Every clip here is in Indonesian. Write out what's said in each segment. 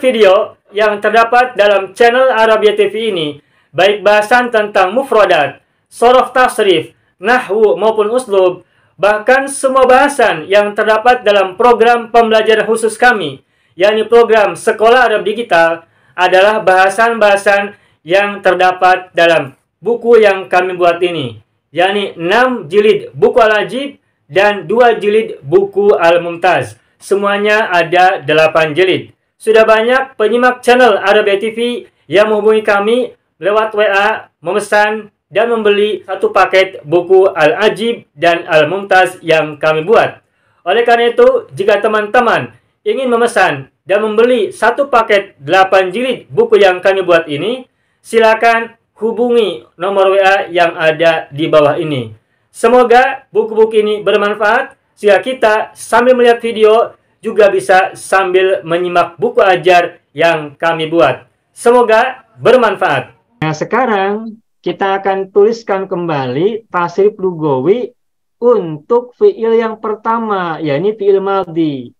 video yang terdapat dalam channel Arabia TV ini, baik bahasan tentang mufradat, sorof tasrif, nahwu maupun uslub, bahkan semua bahasan yang terdapat dalam program pembelajaran khusus kami, yakni program Sekolah Arab Digital, adalah bahasan-bahasan yang terdapat dalam buku yang kami buat ini, yakni 6 jilid buku Al-Ajib dan 2 jilid buku Al-Mumtaz. Semuanya ada 8 jilid. Sudah banyak penyimak channel Arabia TV yang menghubungi kami lewat WA memesan dan membeli satu paket buku Al-Ajib dan Al-Mumtaz yang kami buat. Oleh karena itu, jika teman-teman ingin memesan dan membeli satu paket 8 jilid buku yang kami buat ini, silakan hubungi nomor WA yang ada di bawah ini. Semoga buku-buku ini bermanfaat sehingga kita sambil melihat video juga bisa sambil menyimak buku ajar yang kami buat. Semoga bermanfaat. Nah, sekarang kita akan tuliskan kembali tasrif lugawi untuk fiil yang pertama, yakni fiil maldi.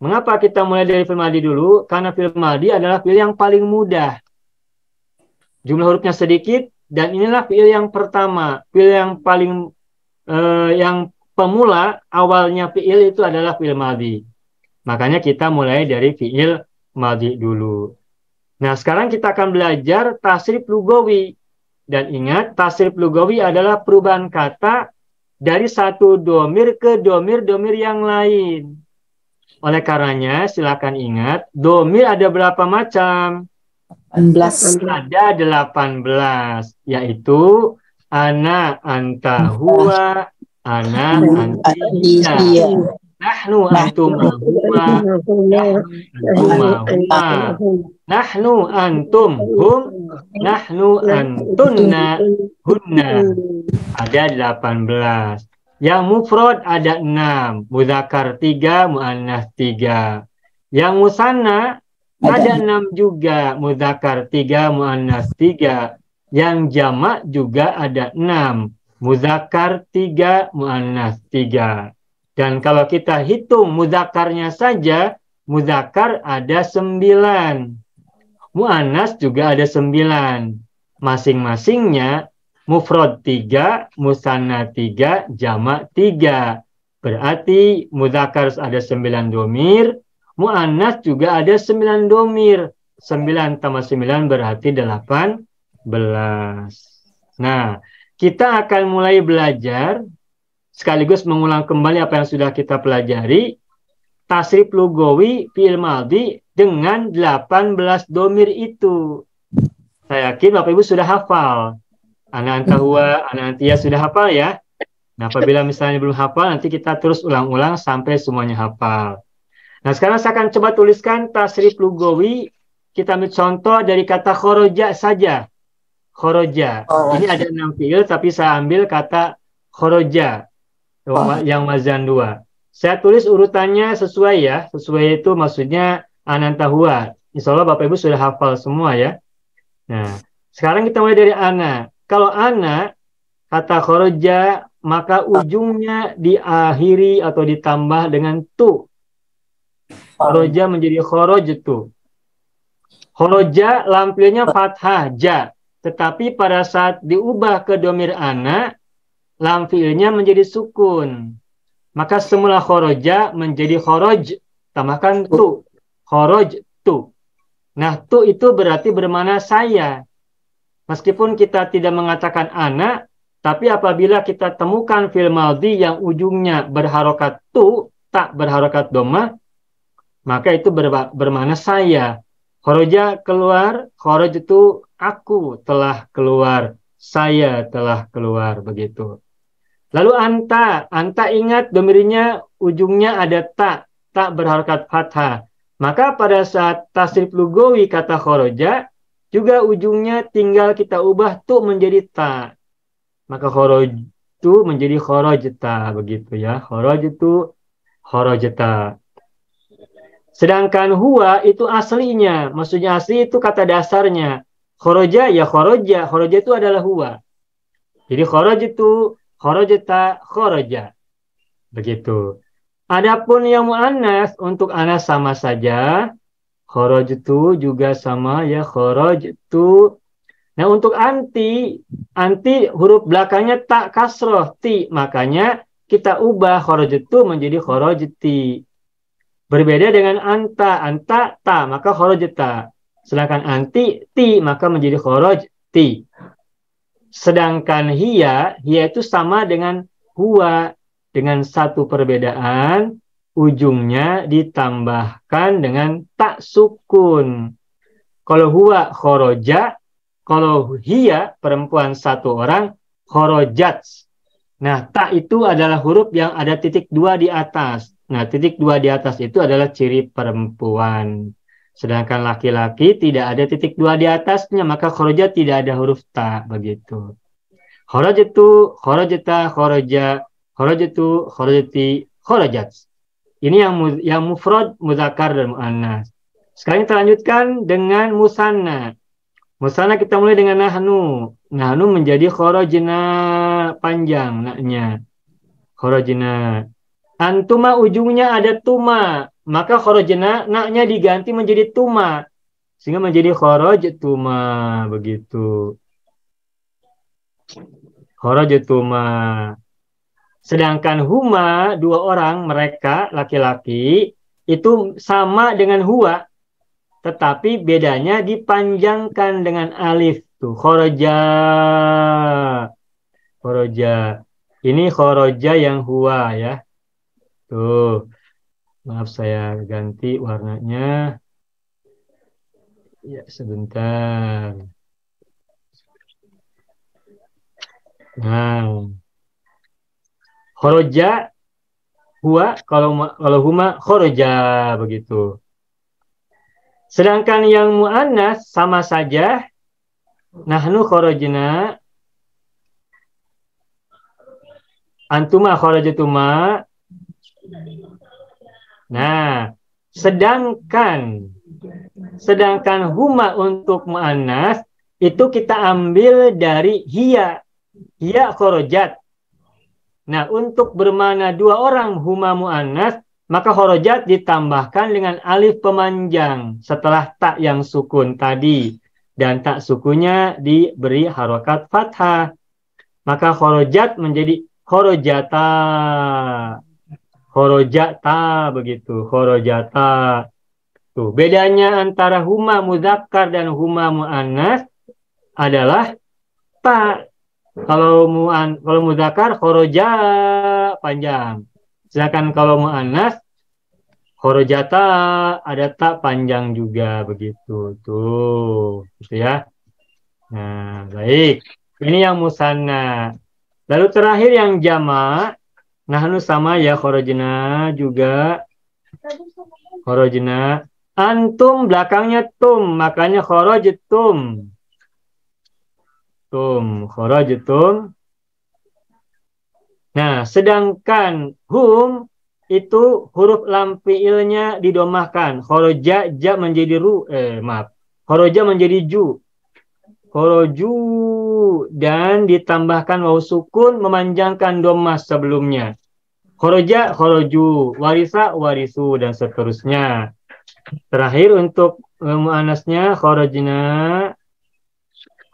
Mengapa kita mulai dari fiil maldi dulu? Karena fiil maldi adalah fiil yang paling mudah. Jumlah hurufnya sedikit dan inilah fiil yang pertama, fiil yang paling eh, yang pemula awalnya fiil itu adalah fiil madhi. Makanya kita mulai dari fiil madhi dulu. Nah, sekarang kita akan belajar tasrif lugawi. Dan ingat, tasrif lugawi adalah perubahan kata dari satu domir ke domir-domir yang lain. Oleh karenanya, silakan ingat, domir ada berapa macam? 18. Ada 18, yaitu ana, anta, huwa, Ana, iya. anti, iya. nah. Nahnu antum huma. Nahnu antum hum. Nahnu antunna hunna. Ada 18. Yang mufrad ada 6, muzakar 3, muannas 3. Yang musanna ada 6 juga, muzakar 3, muannas 3. Yang jamak juga ada 6, Muzakar tiga, mu'annas tiga. Dan kalau kita hitung muzakarnya saja, muzakar ada sembilan. Mu'anas juga ada sembilan. Masing-masingnya mufrad tiga, musanna tiga, jamak tiga. Berarti muzakar ada sembilan domir, mu'anas juga ada sembilan domir. Sembilan tambah sembilan berarti delapan belas. Nah, kita akan mulai belajar sekaligus mengulang kembali apa yang sudah kita pelajari tasrif lugawi fi'il madhi dengan 18 domir itu. Saya yakin Bapak Ibu sudah hafal. Anak antahua, anak antia ya sudah hafal ya. Nah, apabila misalnya belum hafal, nanti kita terus ulang-ulang sampai semuanya hafal. Nah, sekarang saya akan coba tuliskan tasrif lugawi. Kita ambil contoh dari kata khoroja saja khoroja. Oh. Ini ada enam fiil tapi saya ambil kata khoroja oh. yang mazan dua. Saya tulis urutannya sesuai ya, sesuai itu maksudnya anantahua. Insya Allah Bapak Ibu sudah hafal semua ya. Nah, sekarang kita mulai dari ana. Kalau ana kata khoroja maka ujungnya diakhiri atau ditambah dengan tu. Khoroja menjadi khoroj tu. Khoroja lampirnya fathah ja. Tetapi pada saat diubah ke domir anak, lam fi'ilnya menjadi sukun. Maka semula khoroja menjadi khoroj. Tambahkan tu. Khoroj tu. Nah, tu itu berarti bermana saya. Meskipun kita tidak mengatakan anak tapi apabila kita temukan fil maldi yang ujungnya berharokat tu, tak berharokat doma, maka itu ber bermana saya. Khoroja keluar, khoroj itu aku telah keluar, saya telah keluar begitu. Lalu anta, anta ingat domirinya ujungnya ada tak, tak berharkat fathah. Maka pada saat tasrif lugawi kata khoroja, juga ujungnya tinggal kita ubah tuh menjadi tak. Maka khoroj itu menjadi tak begitu ya. Khoroj itu tak. Sedangkan huwa itu aslinya, maksudnya asli itu kata dasarnya. Khoroja ya khoroja, khoroja itu adalah huwa. Jadi khoroj itu tak khoroja. Begitu. Adapun yang mu'annas untuk anas sama saja. Khoroj itu juga sama ya khoroj itu. Nah untuk anti, anti huruf belakangnya tak kasroh ti. Makanya kita ubah khoroj itu menjadi ti Berbeda dengan anta, anta ta, maka khoroj ta. Sedangkan anti ti, maka menjadi khoroj ti. Sedangkan hiya, hiya itu sama dengan huwa dengan satu perbedaan ujungnya ditambahkan dengan tak sukun. Kalau huwa khoroja, kalau hiya perempuan satu orang khorojat. Nah, tak itu adalah huruf yang ada titik dua di atas. Nah, titik dua di atas itu adalah ciri perempuan. Sedangkan laki-laki tidak ada titik dua di atasnya, maka khoroja tidak ada huruf ta begitu. Khoroja itu khoroja, khoroja ti khorojat. Ini yang mu, yang mufrad, muzakar dan muannas. Sekarang kita lanjutkan dengan musanna. Musanna kita mulai dengan nahnu. Nahnu menjadi khorojina panjang naknya. Khorojina. Antuma ujungnya ada tuma, maka korojena naknya diganti menjadi tuma sehingga menjadi khoroj tuma begitu. Khoroj tuma. Sedangkan huma dua orang mereka laki-laki itu sama dengan huwa tetapi bedanya dipanjangkan dengan alif tuh koroja khoroja Ini koroja yang huwa ya. Tuh, maaf saya ganti warnanya. Ya, sebentar. Nah, khoroja huwa kalau kalau huma khoroja begitu. Sedangkan yang muannas sama saja nahnu khorojina. antuma kharajatuma Nah, sedangkan sedangkan huma untuk mu'annas itu kita ambil dari hiya hiya khorojat. Nah, untuk bermana dua orang huma mu'annas maka horojat ditambahkan dengan alif pemanjang setelah tak yang sukun tadi dan tak sukunya diberi harokat fathah maka horojat menjadi horojata Horojata begitu, horojata. Tuh, bedanya antara huma muzakkar dan huma muannas adalah ta. Kalau muan kalau muzakkar horoja panjang. Sedangkan kalau muannas horojata ada tak panjang juga begitu. Tuh, gitu ya. Nah, baik. Ini yang musanna. Lalu terakhir yang Jama. Nahnu sama ya khorojina juga. Khorojina. Antum belakangnya tum, makanya khorojitum. Tum, khorojitum. Nah, sedangkan hum itu huruf lam fiilnya didomahkan. Khoroja ja menjadi ru eh maaf. Khoroja menjadi ju. Khoroju dan ditambahkan waw sukun memanjangkan domas sebelumnya. Khoroja, khoroju, warisa, warisu, dan seterusnya. Terakhir untuk mu'anasnya, Korojina,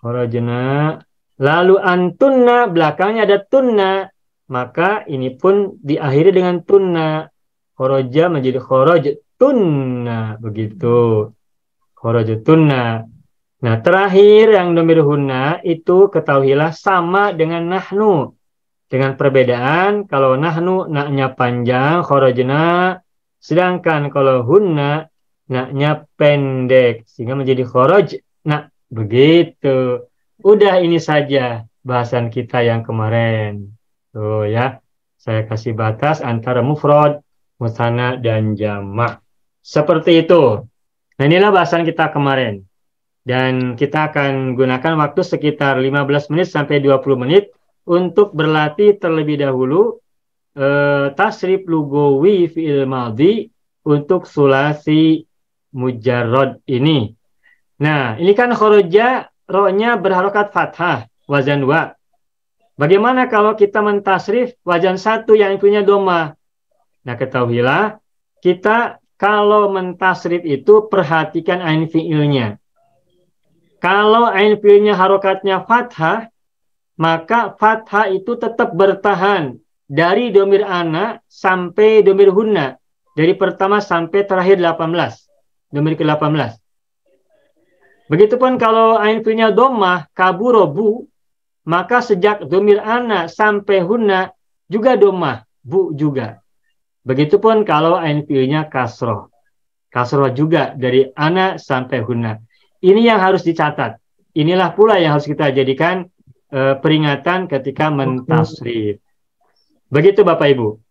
Korojina. lalu antunna, belakangnya ada tunna, maka ini pun diakhiri dengan tunna. Khoroja menjadi khoroj tunna, begitu. Khoroj tunna. Nah, terakhir yang domir hunna itu ketahuilah sama dengan nahnu. Dengan perbedaan kalau nahnu naknya panjang khorojna sedangkan kalau hunna naknya pendek sehingga menjadi khoroj Nah, begitu. Udah ini saja bahasan kita yang kemarin. Tuh ya. Saya kasih batas antara mufrad, musana dan jamak. Seperti itu. Nah, inilah bahasan kita kemarin. Dan kita akan gunakan waktu sekitar 15 menit sampai 20 menit untuk berlatih terlebih dahulu eh, tasrif lugawi fi'il madhi untuk sulasi mujarrad ini. Nah, ini kan khoroja rohnya berharokat fathah wazan dua. Bagaimana kalau kita mentasrif wajan satu yang punya doma? Nah, ketahuilah kita kalau mentasrif itu perhatikan ain fi'ilnya. Kalau ain fi'ilnya harokatnya fathah, maka fathah itu tetap bertahan dari domir ana sampai domir hunna. Dari pertama sampai terakhir 18. Domir ke-18. Begitupun kalau ain fi'ilnya domah, kaburobu, maka sejak domir ana sampai hunna juga domah, bu juga. Begitupun kalau ain fi'ilnya kasroh. Kasroh juga dari ana sampai hunna. Ini yang harus dicatat. Inilah pula yang harus kita jadikan uh, peringatan ketika mentasrif. Begitu Bapak Ibu.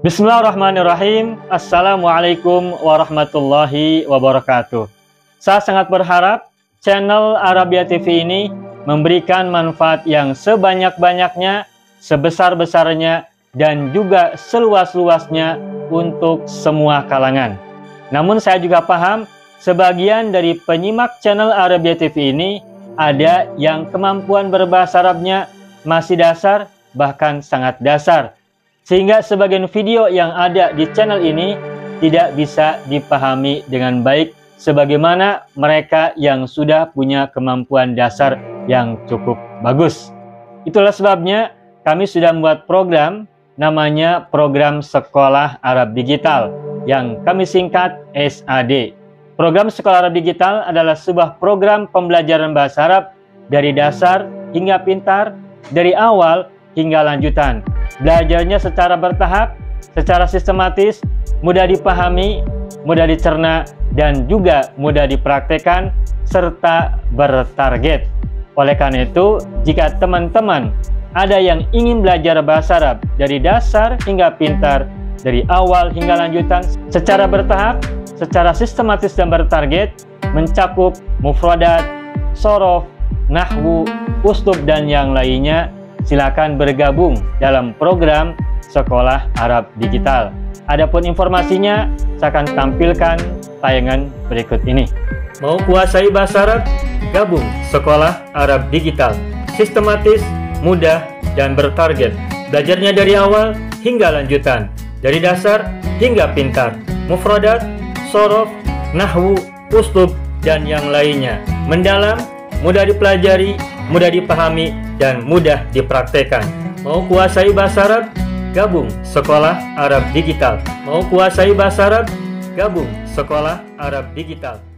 Bismillahirrahmanirrahim. Assalamualaikum warahmatullahi wabarakatuh. Saya sangat berharap channel Arabia TV ini memberikan manfaat yang sebanyak-banyaknya, sebesar-besarnya, dan juga seluas-luasnya untuk semua kalangan. Namun saya juga paham Sebagian dari penyimak channel Arabia TV ini ada yang kemampuan berbahasa Arabnya masih dasar bahkan sangat dasar. Sehingga sebagian video yang ada di channel ini tidak bisa dipahami dengan baik sebagaimana mereka yang sudah punya kemampuan dasar yang cukup bagus. Itulah sebabnya kami sudah membuat program namanya Program Sekolah Arab Digital yang kami singkat SAD Program Sekolah Arab Digital adalah sebuah program pembelajaran bahasa Arab dari dasar hingga pintar, dari awal hingga lanjutan. Belajarnya secara bertahap, secara sistematis, mudah dipahami, mudah dicerna, dan juga mudah dipraktekkan serta bertarget. Oleh karena itu, jika teman-teman ada yang ingin belajar bahasa Arab dari dasar hingga pintar, dari awal hingga lanjutan secara bertahap, secara sistematis dan bertarget mencakup mufradat, sorof, nahwu, uslub dan yang lainnya, silakan bergabung dalam program Sekolah Arab Digital. Adapun informasinya, saya akan tampilkan tayangan berikut ini. Mau kuasai bahasa Arab? Gabung Sekolah Arab Digital. Sistematis, mudah, dan bertarget. Belajarnya dari awal hingga lanjutan, dari dasar hingga pintar. Mufradat, sorof, nahwu, uslub, dan yang lainnya. Mendalam, mudah dipelajari, mudah dipahami, dan mudah dipraktekkan. Mau kuasai bahasa Arab? Gabung Sekolah Arab Digital. Mau kuasai bahasa Arab? Gabung Sekolah Arab Digital.